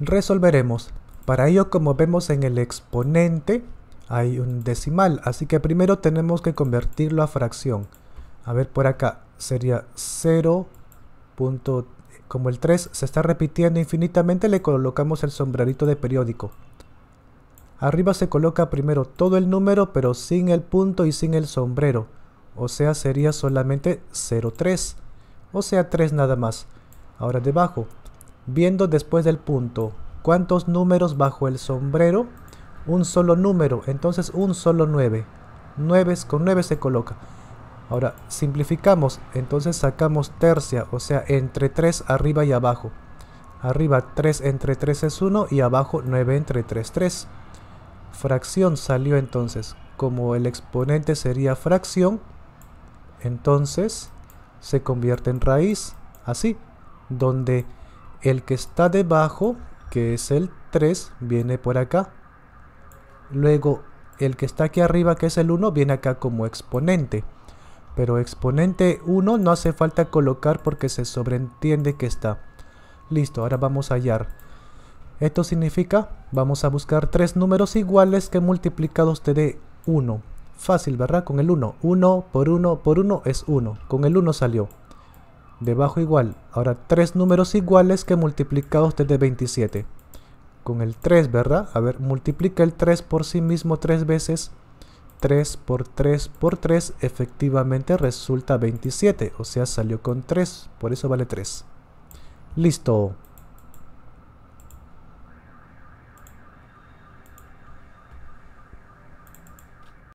resolveremos. Para ello, como vemos en el exponente, hay un decimal, así que primero tenemos que convertirlo a fracción. A ver por acá, sería 0. como el 3 se está repitiendo infinitamente, le colocamos el sombrerito de periódico. Arriba se coloca primero todo el número, pero sin el punto y sin el sombrero. O sea, sería solamente 0,3. O sea, 3 nada más. Ahora debajo, viendo después del punto. ¿Cuántos números bajo el sombrero? Un solo número, entonces un solo 9. 9 con 9 se coloca. Ahora, simplificamos, entonces sacamos tercia, o sea, entre 3 arriba y abajo. Arriba 3 entre 3 es 1 y abajo 9 entre 3, 3. Fracción salió entonces, como el exponente sería fracción, entonces se convierte en raíz, así, donde el que está debajo, que es el 3, viene por acá. Luego, el que está aquí arriba, que es el 1, viene acá como exponente. Pero exponente 1 no hace falta colocar porque se sobreentiende que está. Listo, ahora vamos a hallar. Esto significa, vamos a buscar tres números iguales que multiplicados te dé 1. Fácil, ¿verdad? Con el 1. 1 por 1 por 1 es 1. Con el 1 salió. Debajo igual. Ahora, tres números iguales que multiplicados desde 27. Con el 3, ¿verdad? A ver, multiplica el 3 por sí mismo tres veces. 3 por 3 por 3 efectivamente resulta 27. O sea, salió con 3. Por eso vale 3. Listo.